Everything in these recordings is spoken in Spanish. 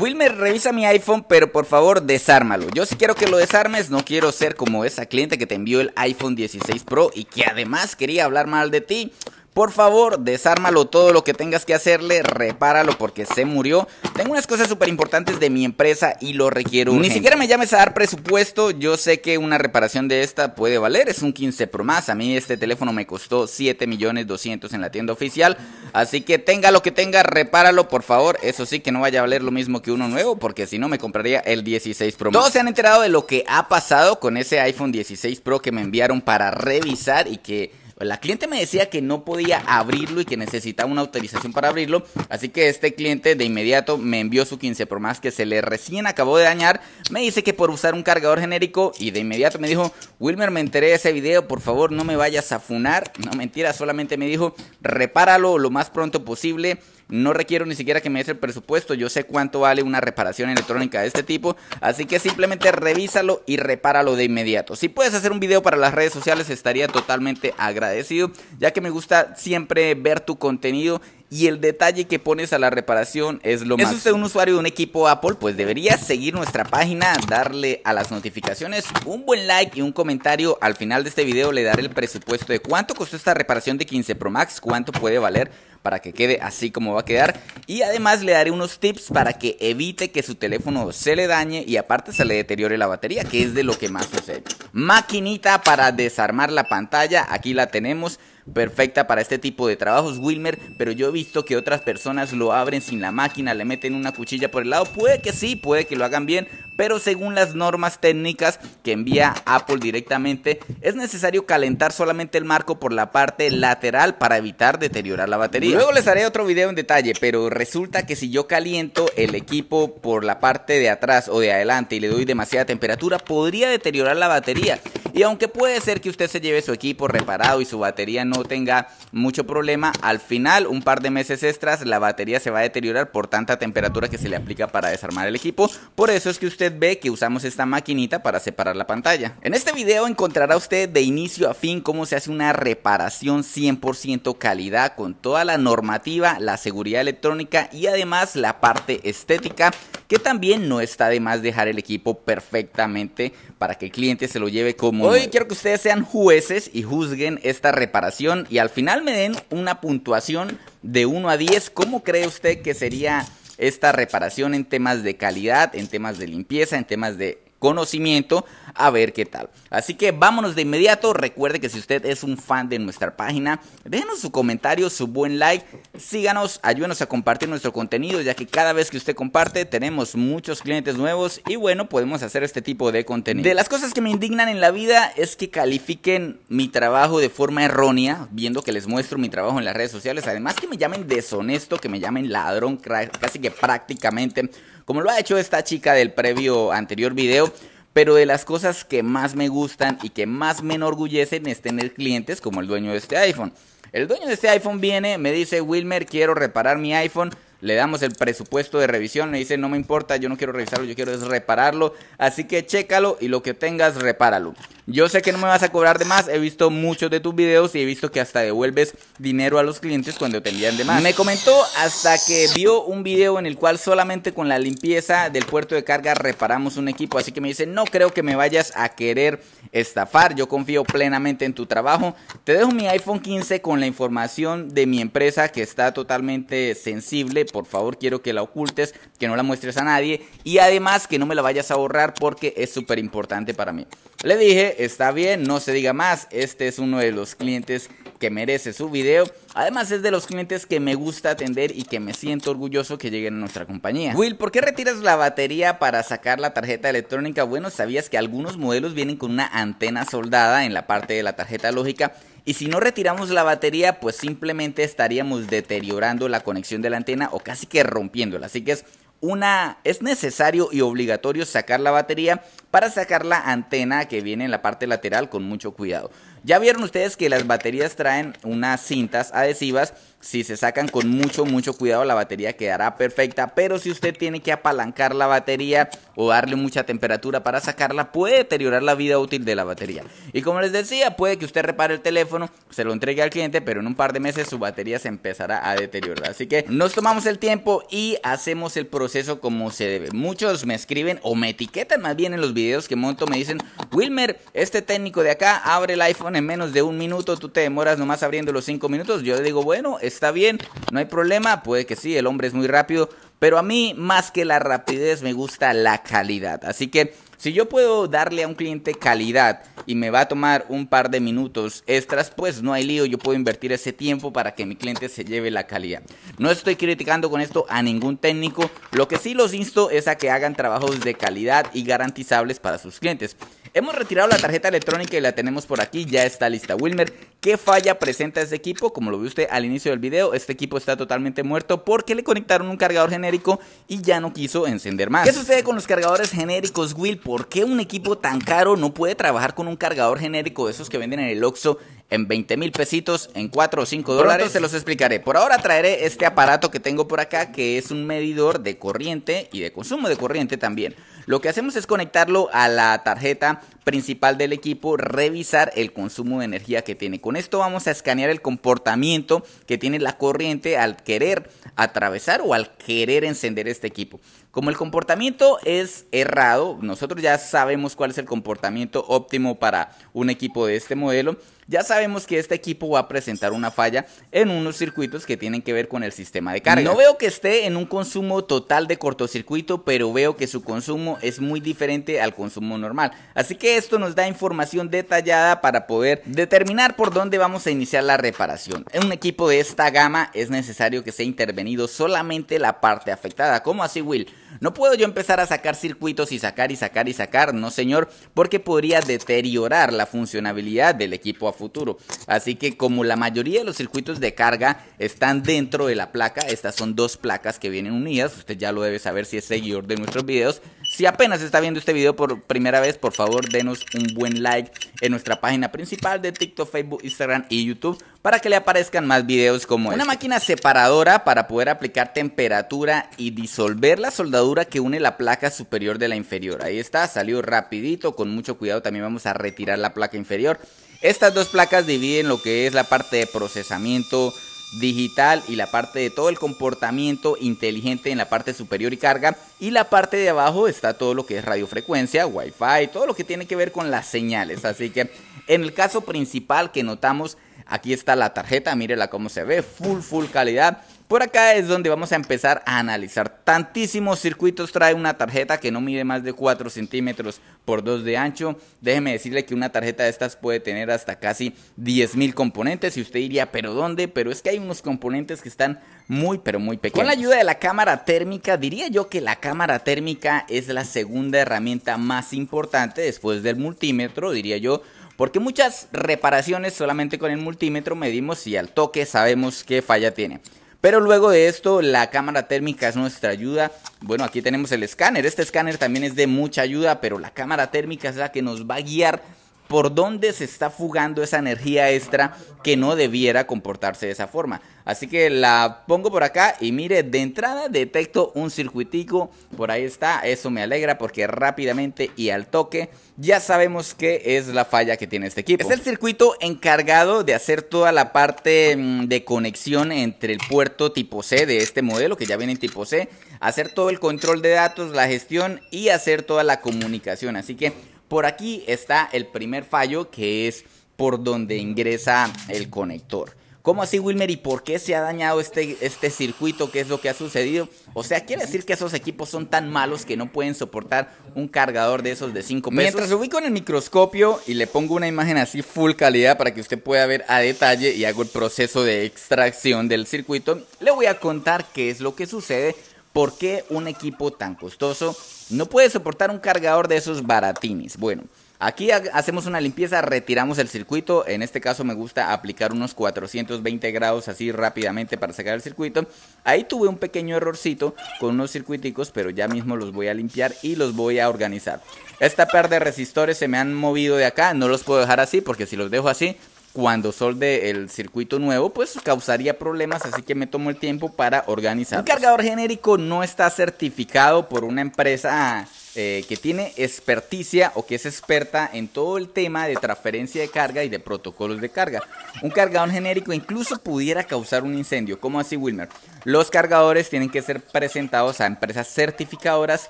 Wilmer revisa mi iPhone, pero por favor desármalo. Yo sí quiero que lo desarmes, no quiero ser como esa cliente que te envió el iPhone 16 Pro y que además quería hablar mal de ti. Por favor, desármalo todo lo que tengas que hacerle, repáralo porque se murió. Tengo unas cosas súper importantes de mi empresa y lo requiero. Ni siquiera me llames a dar presupuesto, yo sé que una reparación de esta puede valer, es un 15 Pro más. A mí este teléfono me costó 7 millones 200 en la tienda oficial, así que tenga lo que tenga, repáralo por favor. Eso sí, que no vaya a valer lo mismo que uno nuevo porque si no me compraría el 16 Pro Todos se han enterado de lo que ha pasado con ese iPhone 16 Pro que me enviaron para revisar y que la cliente me decía que no podía abrirlo y que necesitaba una autorización para abrirlo, así que este cliente de inmediato me envió su 15 por más que se le recién acabó de dañar. Me dice que por usar un cargador genérico y de inmediato me dijo, Wilmer, me enteré de ese video, por favor no me vayas a funar. No mentira, solamente me dijo, repáralo lo más pronto posible. No requiero ni siquiera que me des el presupuesto, yo sé cuánto vale una reparación electrónica de este tipo, así que simplemente revísalo y repáralo de inmediato. Si puedes hacer un video para las redes sociales estaría totalmente agradecido, ya que me gusta siempre ver tu contenido y el detalle que pones a la reparación es lo más. ¿Es usted un usuario de un equipo Apple? Pues debería seguir nuestra página, darle a las notificaciones, un buen like y un comentario. Al final de este video le daré el presupuesto de cuánto costó esta reparación de 15 Pro Max, cuánto puede valer para que quede así como va a quedar. Y además le daré unos tips para que evite que su teléfono se le dañe y aparte se le deteriore la batería, que es de lo que más sucede. Maquinita para desarmar la pantalla, aquí la tenemos. Perfecta para este tipo de trabajos, Wilmer. Pero yo he visto que otras personas lo abren sin la máquina, le meten una cuchilla por el lado. Puede que sí, puede que lo hagan bien, pero según las normas técnicas que envía Apple directamente, es necesario calentar solamente el marco por la parte lateral para evitar deteriorar la batería. Luego les haré otro video en detalle, pero resulta que si yo caliento el equipo por la parte de atrás o de adelante y le doy demasiada temperatura, podría deteriorar la batería. Y aunque puede ser que usted se lleve su equipo reparado y su batería no tenga mucho problema, al final, un par de meses extras, la batería se va a deteriorar por tanta temperatura que se le aplica para desarmar el equipo. Por eso es que usted ve que usamos esta maquinita para separar la pantalla. En este video encontrará usted de inicio a fin cómo se hace una reparación 100% calidad con toda la normativa, la seguridad electrónica y además la parte estética que también no está de más dejar el equipo perfectamente para que el cliente se lo lleve como... Hoy quiero que ustedes sean jueces y juzguen esta reparación y al final me den una puntuación de 1 a 10. ¿Cómo cree usted que sería esta reparación en temas de calidad, en temas de limpieza, en temas de conocimiento a ver qué tal. Así que vámonos de inmediato. Recuerde que si usted es un fan de nuestra página, déjenos su comentario, su buen like, síganos, ayúdenos a compartir nuestro contenido, ya que cada vez que usted comparte tenemos muchos clientes nuevos y bueno, podemos hacer este tipo de contenido. De las cosas que me indignan en la vida es que califiquen mi trabajo de forma errónea, viendo que les muestro mi trabajo en las redes sociales, además que me llamen deshonesto, que me llamen ladrón, casi que prácticamente como lo ha hecho esta chica del previo anterior video. Pero de las cosas que más me gustan y que más me enorgullecen es tener clientes como el dueño de este iPhone. El dueño de este iPhone viene, me dice, Wilmer, quiero reparar mi iPhone. Le damos el presupuesto de revisión, le dice no me importa, yo no quiero revisarlo, yo quiero es repararlo. Así que chécalo y lo que tengas, repáralo. Yo sé que no me vas a cobrar de más, he visto muchos de tus videos y he visto que hasta devuelves dinero a los clientes cuando te envían de más. Me comentó hasta que vio un video en el cual solamente con la limpieza del puerto de carga reparamos un equipo. Así que me dice, no creo que me vayas a querer estafar, yo confío plenamente en tu trabajo. Te dejo mi iPhone 15 con la información de mi empresa que está totalmente sensible por favor quiero que la ocultes, que no la muestres a nadie y además que no me la vayas a borrar porque es súper importante para mí. Le dije, está bien, no se diga más, este es uno de los clientes que merece su video. Además es de los clientes que me gusta atender y que me siento orgulloso que lleguen a nuestra compañía. Will, ¿por qué retiras la batería para sacar la tarjeta electrónica? Bueno, sabías que algunos modelos vienen con una antena soldada en la parte de la tarjeta lógica y si no retiramos la batería, pues simplemente estaríamos deteriorando la conexión de la antena o casi que rompiéndola. Así que es una es necesario y obligatorio sacar la batería para sacar la antena que viene en la parte lateral con mucho cuidado. Ya vieron ustedes que las baterías traen unas cintas adhesivas si se sacan con mucho, mucho cuidado, la batería quedará perfecta. Pero si usted tiene que apalancar la batería o darle mucha temperatura para sacarla, puede deteriorar la vida útil de la batería. Y como les decía, puede que usted repare el teléfono, se lo entregue al cliente, pero en un par de meses su batería se empezará a deteriorar. Así que nos tomamos el tiempo y hacemos el proceso como se debe. Muchos me escriben o me etiquetan más bien en los videos que monto, me dicen, Wilmer, este técnico de acá abre el iPhone en menos de un minuto, tú te demoras nomás abriendo los cinco minutos. Yo le digo, bueno, está bien, no hay problema, puede que sí, el hombre es muy rápido, pero a mí más que la rapidez me gusta la calidad. Así que si yo puedo darle a un cliente calidad y me va a tomar un par de minutos extras, pues no hay lío, yo puedo invertir ese tiempo para que mi cliente se lleve la calidad. No estoy criticando con esto a ningún técnico, lo que sí los insto es a que hagan trabajos de calidad y garantizables para sus clientes. Hemos retirado la tarjeta electrónica y la tenemos por aquí, ya está lista Wilmer. ¿Qué falla presenta este equipo? Como lo vio usted al inicio del video, este equipo está totalmente muerto porque le conectaron un cargador genérico y ya no quiso encender más. ¿Qué sucede con los cargadores genéricos, Will? ¿Por qué un equipo tan caro no puede trabajar con un cargador genérico de esos que venden en el Oxxo en 20 mil pesitos, en 4 o 5 dólares. se los explicaré. Por ahora traeré este aparato que tengo por acá, que es un medidor de corriente y de consumo de corriente también. Lo que hacemos es conectarlo a la tarjeta principal del equipo, revisar el consumo de energía que tiene. Con esto vamos a escanear el comportamiento que tiene la corriente al querer atravesar o al querer encender este equipo. Como el comportamiento es errado, nosotros ya sabemos cuál es el comportamiento óptimo para un equipo de este modelo, ya sabemos que este equipo va a presentar una falla en unos circuitos que tienen que ver con el sistema de carga. No veo que esté en un consumo total de cortocircuito, pero veo que su consumo es muy diferente al consumo normal. Así que esto nos da información detallada para poder determinar por dónde vamos a iniciar la reparación. En un equipo de esta gama es necesario que sea intervenido solamente la parte afectada. ¿Cómo así, Will? No puedo yo empezar a sacar circuitos y sacar y sacar y sacar, no señor, porque podría deteriorar la funcionabilidad del equipo a futuro. Así que como la mayoría de los circuitos de carga están dentro de la placa, estas son dos placas que vienen unidas, usted ya lo debe saber si es seguidor de nuestros videos, si apenas está viendo este video por primera vez, por favor denos un buen like en nuestra página principal de TikTok, Facebook, Instagram y YouTube para que le aparezcan más videos como este. Una máquina separadora para poder aplicar temperatura y disolver la soldadura que une la placa superior de la inferior. Ahí está, salió rapidito, con mucho cuidado también vamos a retirar la placa inferior. Estas dos placas dividen lo que es la parte de procesamiento digital y la parte de todo el comportamiento inteligente en la parte superior y carga y la parte de abajo está todo lo que es radiofrecuencia, wifi, todo lo que tiene que ver con las señales. Así que en el caso principal que notamos, aquí está la tarjeta, mírela cómo se ve, full, full calidad. Por acá es donde vamos a empezar a analizar. Tantísimos circuitos trae una tarjeta que no mide más de 4 centímetros por 2 de ancho. Déjeme decirle que una tarjeta de estas puede tener hasta casi 10.000 componentes. Y usted diría, ¿pero dónde? Pero es que hay unos componentes que están muy, pero muy pequeños. Con la ayuda de la cámara térmica, diría yo que la cámara térmica es la segunda herramienta más importante después del multímetro, diría yo. Porque muchas reparaciones solamente con el multímetro medimos y al toque sabemos qué falla tiene. Pero luego de esto, la cámara térmica es nuestra ayuda. Bueno, aquí tenemos el escáner. Este escáner también es de mucha ayuda, pero la cámara térmica es la que nos va a guiar por dónde se está fugando esa energía extra que no debiera comportarse de esa forma. Así que la pongo por acá y mire, de entrada detecto un circuitico, por ahí está, eso me alegra porque rápidamente y al toque ya sabemos que es la falla que tiene este equipo. Es el circuito encargado de hacer toda la parte mm, de conexión entre el puerto tipo C de este modelo, que ya viene en tipo C, hacer todo el control de datos, la gestión y hacer toda la comunicación. Así que por aquí está el primer fallo que es por donde ingresa el conector. ¿Cómo así, Wilmer? ¿Y por qué se ha dañado este, este circuito? ¿Qué es lo que ha sucedido? O sea, quiere decir que esos equipos son tan malos que no pueden soportar un cargador de esos de 5 pesos. Mientras ubico con el microscopio y le pongo una imagen así full calidad para que usted pueda ver a detalle y hago el proceso de extracción del circuito, le voy a contar qué es lo que sucede ¿Por qué un equipo tan costoso no puede soportar un cargador de esos baratinis? Bueno, Aquí hacemos una limpieza, retiramos el circuito, en este caso me gusta aplicar unos 420 grados así rápidamente para sacar el circuito. Ahí tuve un pequeño errorcito con unos circuiticos, pero ya mismo los voy a limpiar y los voy a organizar. Esta par de resistores se me han movido de acá, no los puedo dejar así porque si los dejo así cuando solde el circuito nuevo, pues causaría problemas, así que me tomo el tiempo para organizar. Un cargador genérico no está certificado por una empresa eh, que tiene experticia o que es experta en todo el tema de transferencia de carga y de protocolos de carga. Un cargador genérico incluso pudiera causar un incendio. como así, Wilmer? Los cargadores tienen que ser presentados a empresas certificadoras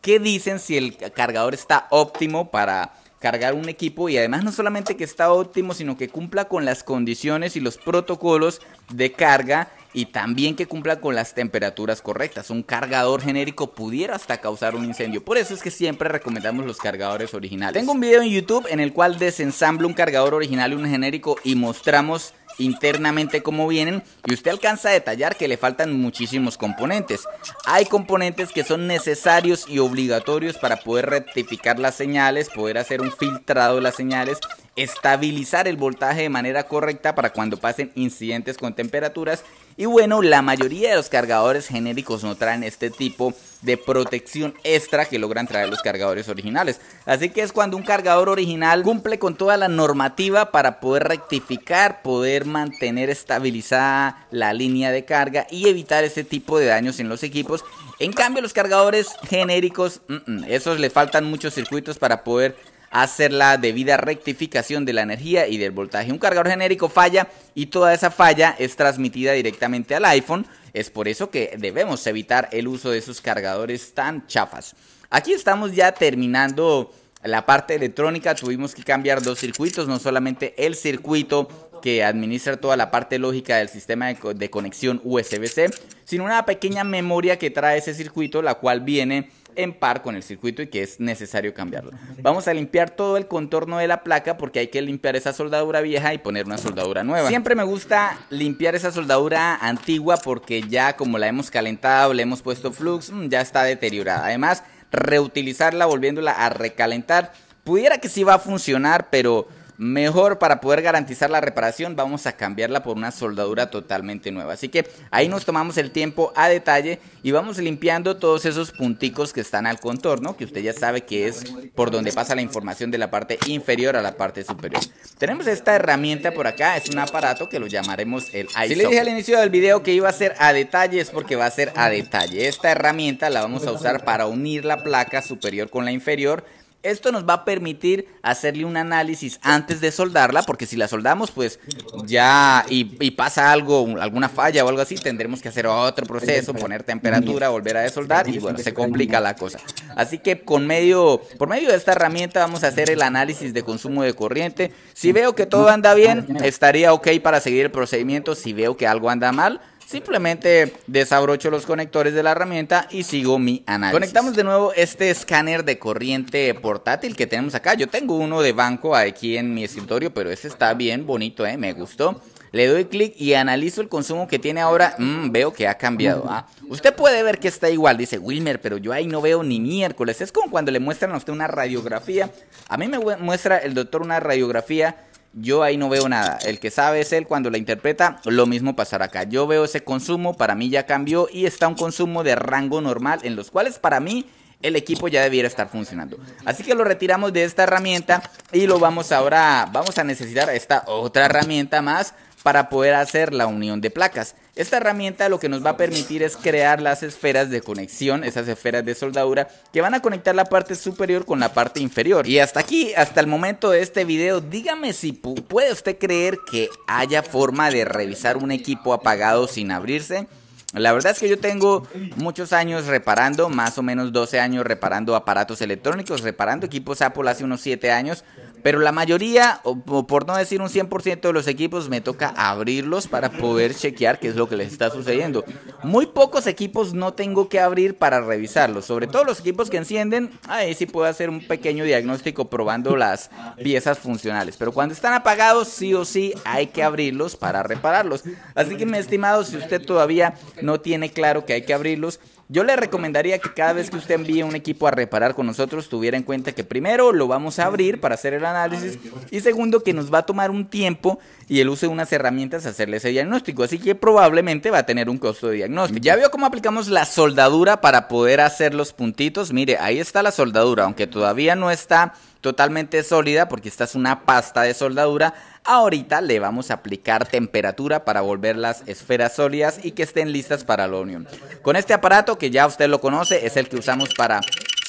que dicen si el cargador está óptimo para cargar un equipo y además no solamente que está óptimo, sino que cumpla con las condiciones y los protocolos de carga y también que cumpla con las temperaturas correctas. Un cargador genérico pudiera hasta causar un incendio. Por eso es que siempre recomendamos los cargadores originales. Tengo un video en YouTube en el cual desensamblo un cargador original y un genérico y mostramos internamente como vienen y usted alcanza a detallar que le faltan muchísimos componentes. Hay componentes que son necesarios y obligatorios para poder rectificar las señales, poder hacer un filtrado de las señales, estabilizar el voltaje de manera correcta para cuando pasen incidentes con temperaturas y bueno, la mayoría de los cargadores genéricos no traen este tipo de protección extra que logran traer los cargadores originales. Así que es cuando un cargador original cumple con toda la normativa para poder rectificar, poder mantener estabilizada la línea de carga y evitar ese tipo de daños en los equipos. En cambio, los cargadores genéricos, mm, mm, esos le faltan muchos circuitos para poder hacer la debida rectificación de la energía y del voltaje. Un cargador genérico falla y toda esa falla es transmitida directamente al iPhone. Es por eso que debemos evitar el uso de esos cargadores tan chafas. Aquí estamos ya terminando la parte electrónica. Tuvimos que cambiar dos circuitos, no solamente el circuito que administra toda la parte lógica del sistema de, conexión USB-C, sino una pequeña memoria que trae ese circuito, la cual viene en par con el circuito y que es necesario cambiarlo. Vamos a limpiar todo el contorno de la placa porque hay que limpiar esa soldadura vieja y poner una soldadura nueva. Siempre me gusta limpiar esa soldadura antigua porque ya como la hemos calentado, le hemos puesto flux, mm, ya está deteriorada. Además, reutilizarla volviéndola a recalentar, pudiera que sí va a funcionar, pero mejor para poder garantizar la reparación vamos a cambiarla por una soldadura totalmente nueva. Así que ahí nos tomamos el tiempo a detalle y vamos limpiando todos esos punticos que están al contorno, que usted ya sabe que es por donde pasa la información de la parte inferior a la parte superior. Tenemos esta herramienta por acá, es un aparato que lo llamaremos el ISO. Si les dije al inicio del video que iba a ser a detalle es porque va a ser a detalle. Esta herramienta la vamos a usar para unir la placa superior con la inferior esto nos va a permitir hacerle un análisis antes de soldarla, porque si la soldamos, pues ya y, pasa algo, alguna falla o algo así, tendremos que hacer otro proceso, poner temperatura, volver a desoldar y bueno, se complica la cosa. Así que con medio, por medio de esta herramienta vamos a hacer el análisis de consumo de corriente. Si veo que todo anda bien, estaría ok para seguir el procedimiento. Si veo que algo anda mal, Simplemente desabrocho los conectores de la herramienta y sigo mi análisis. Conectamos de nuevo este escáner de corriente portátil que tenemos acá. Yo tengo uno de banco aquí en mi escritorio, pero ese está bien bonito, ¿eh? me gustó. Le doy clic y analizo el consumo que tiene ahora. Mm, veo que ha cambiado. ¿ah? Usted puede ver que está igual, dice Wilmer, pero yo ahí no veo ni miércoles. Es como cuando le muestran a usted una radiografía. A mí me muestra el doctor una radiografía yo ahí no veo nada. El que sabe es él cuando la interpreta. Lo mismo pasará acá. Yo veo ese consumo, para mí ya cambió y está un consumo de rango normal en los cuales para mí el equipo ya debiera estar funcionando. Así que lo retiramos de esta herramienta y lo vamos ahora, vamos a necesitar esta otra herramienta más para poder hacer la unión de placas. Esta herramienta lo que nos va a permitir es crear las esferas de conexión, esas esferas de soldadura que van a conectar la parte superior con la parte inferior. Y hasta aquí, hasta el momento de este video, dígame si puede usted creer que haya forma de revisar un equipo apagado sin abrirse. La verdad es que yo tengo muchos años reparando, más o menos 12 años reparando aparatos electrónicos, reparando equipos Apple hace unos 7 años. Pero la mayoría, o, por no decir un 100% de los equipos, me toca abrirlos para poder chequear qué es lo que les está sucediendo. Muy pocos equipos no tengo que abrir para revisarlos. Sobre todo los equipos que encienden, ahí sí puedo hacer un pequeño diagnóstico probando las piezas funcionales. Pero cuando están apagados, sí o sí hay que abrirlos para repararlos. Así que, mi estimado, si usted todavía no tiene claro que hay que abrirlos, yo le recomendaría que cada vez que usted envíe un equipo a reparar con nosotros, tuviera en cuenta que primero lo vamos a abrir para hacer el análisis y segundo que nos va a tomar un tiempo y el uso de unas herramientas hacerle ese diagnóstico. Así que probablemente va a tener un costo de diagnóstico. Ya veo cómo aplicamos la soldadura para poder hacer los puntitos. Mire, ahí está la soldadura, aunque todavía no está totalmente sólida porque esta es una pasta de soldadura. Ahorita le vamos a aplicar temperatura para volver las esferas sólidas y que estén listas para la unión. Con este aparato que ya usted lo conoce, es el que usamos para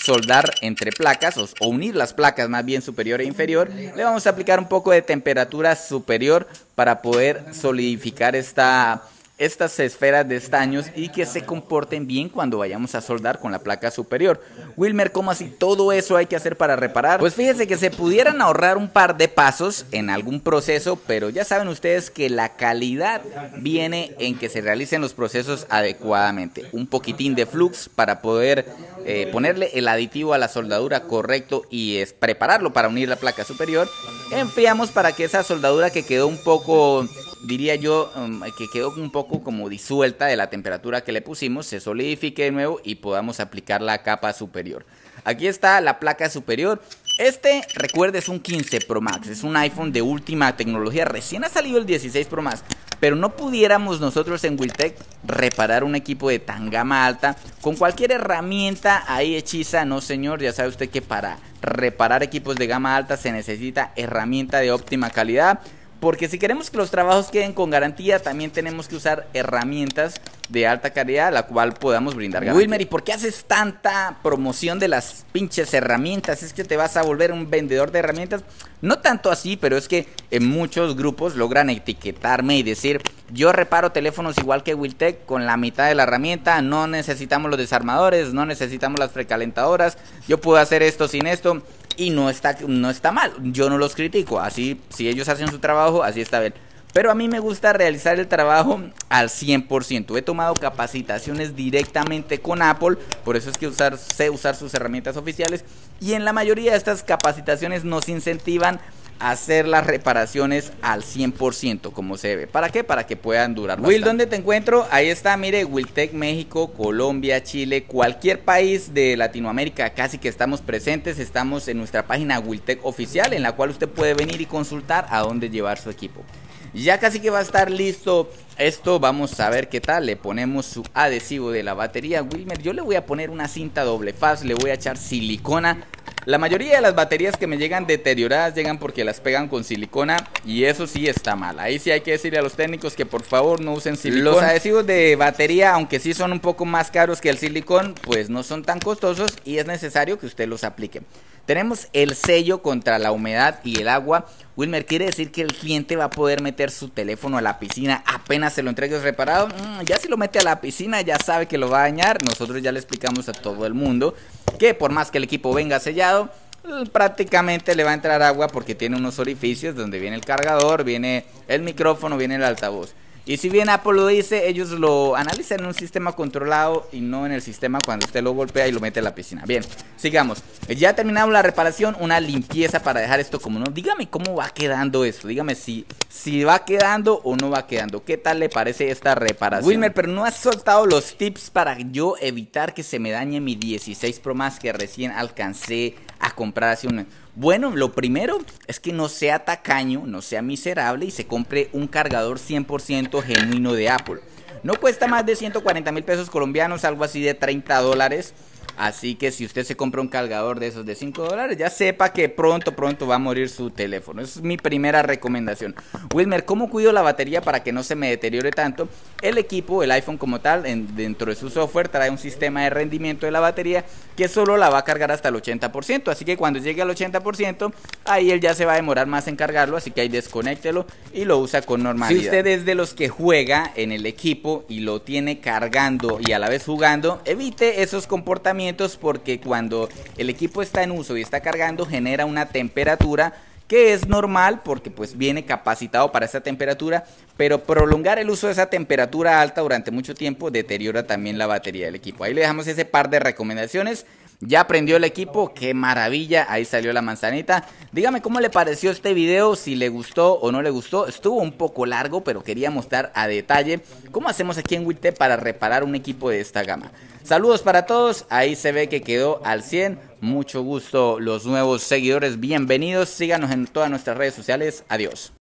soldar entre placas o, unir las placas más bien superior e inferior, le vamos a aplicar un poco de temperatura superior para poder solidificar esta estas esferas de estaños y que se comporten bien cuando vayamos a soldar con la placa superior. Wilmer, ¿cómo así todo eso hay que hacer para reparar? Pues fíjese que se pudieran ahorrar un par de pasos en algún proceso, pero ya saben ustedes que la calidad viene en que se realicen los procesos adecuadamente. Un poquitín de flux para poder eh, ponerle el aditivo a la soldadura correcto y es prepararlo para unir la placa superior. Enfriamos para que esa soldadura que quedó un poco diría yo, em, que quedó un poco como disuelta de la temperatura que le pusimos, se solidifique de nuevo y podamos aplicar la capa superior. Aquí está la placa superior. Este, recuerde, es un 15 Pro Max, es un iPhone de última tecnología, recién ha salido el 16 Pro Max, pero no pudiéramos nosotros en Wiltech reparar un equipo de tan gama alta con cualquier herramienta ahí hechiza, no señor, ya sabe usted que para reparar equipos de gama alta se necesita herramienta de óptima calidad, porque si queremos que los trabajos queden con garantía, también tenemos que usar herramientas de alta calidad, la cual podamos brindar garantía. Wilmer, ¿y por qué haces tanta promoción de las pinches herramientas? ¿Es que te vas a volver un vendedor de herramientas? No tanto así, pero es que en muchos grupos logran etiquetarme y decir, yo reparo teléfonos igual que Wiltec con la mitad de la herramienta, no necesitamos los desarmadores, no necesitamos las precalentadoras, yo puedo hacer esto sin esto y no está, no está mal. Yo no los critico. Así, si ellos hacen su trabajo, así está bien. Pero a mí me gusta realizar el trabajo al 100%. He tomado capacitaciones directamente con Apple, por eso es que usar, sé usar sus herramientas oficiales. Y en la mayoría de estas capacitaciones nos incentivan hacer las reparaciones al 100% como se ve, ¿Para qué? Para que puedan durar. Will, ¿dónde te encuentro? Ahí está, mire, Wiltec México, Colombia, Chile, cualquier país de Latinoamérica casi que estamos presentes. Estamos en nuestra página Wiltec oficial en la cual usted puede venir y consultar a dónde llevar su equipo. Ya casi que va a estar listo esto, vamos a ver qué tal. Le ponemos su adhesivo de la batería. Wilmer, yo le voy a poner una cinta doble faz, le voy a echar silicona la mayoría de las baterías que me llegan deterioradas llegan porque las pegan con silicona y eso sí está mal. Ahí sí hay que decirle a los técnicos que por favor no usen silicona. Los adhesivos de batería, aunque sí son un poco más caros que el silicón, pues no son tan costosos y es necesario que usted los aplique. Tenemos el sello contra la humedad y el agua. Wilmer, ¿quiere decir que el cliente va a poder meter su teléfono a la piscina apenas se lo entregues reparado? Mm, ya si lo mete a la piscina ya sabe que lo va a dañar. Nosotros ya le explicamos a todo el mundo que por más que el equipo venga sellado, prácticamente le va a entrar agua porque tiene unos orificios donde viene el cargador, viene el micrófono, viene el altavoz. Y si bien Apple lo dice, ellos lo analizan en un sistema controlado y no en el sistema cuando usted lo golpea y lo mete a la piscina. Bien, sigamos. Eh, ya terminamos la reparación, una limpieza para dejar esto como no. Dígame cómo va quedando esto. Dígame si, si va quedando o no va quedando. ¿Qué tal le parece esta reparación? Wilmer, pero no has soltado los tips para yo evitar que se me dañe mi 16 Pro más que recién alcancé a comprar hace un bueno, lo primero es que no sea tacaño, no sea miserable y se compre un cargador 100% genuino de Apple. No cuesta más de 140 mil pesos colombianos, algo así de 30 dólares. Así que si usted se compra un cargador de esos de 5 dólares, ya sepa que pronto, pronto va a morir su teléfono. Esa es mi primera recomendación. Wilmer, ¿cómo cuido la batería para que no se me deteriore tanto? El equipo, el iPhone como tal, dentro de su software trae un sistema de rendimiento de la batería que solo la va a cargar hasta el 80%. Así que cuando llegue al 80%, ahí él ya se va a demorar más en cargarlo. Así que ahí desconéctelo y lo usa con normalidad. Si usted es de los que juega en el equipo y lo tiene cargando y a la vez jugando, evite esos comportamientos porque cuando el equipo está en uso y está cargando genera una temperatura que es normal porque pues viene capacitado para esa temperatura, pero prolongar el uso de esa temperatura alta durante mucho tiempo deteriora también la batería del equipo. Ahí le dejamos ese par de recomendaciones ya aprendió el equipo, qué maravilla, ahí salió la manzanita. Dígame cómo le pareció este video, si le gustó o no le gustó. Estuvo un poco largo, pero quería mostrar a detalle cómo hacemos aquí en Witte para reparar un equipo de esta gama. Saludos para todos, ahí se ve que quedó al 100. Mucho gusto los nuevos seguidores, bienvenidos. Síganos en todas nuestras redes sociales, adiós.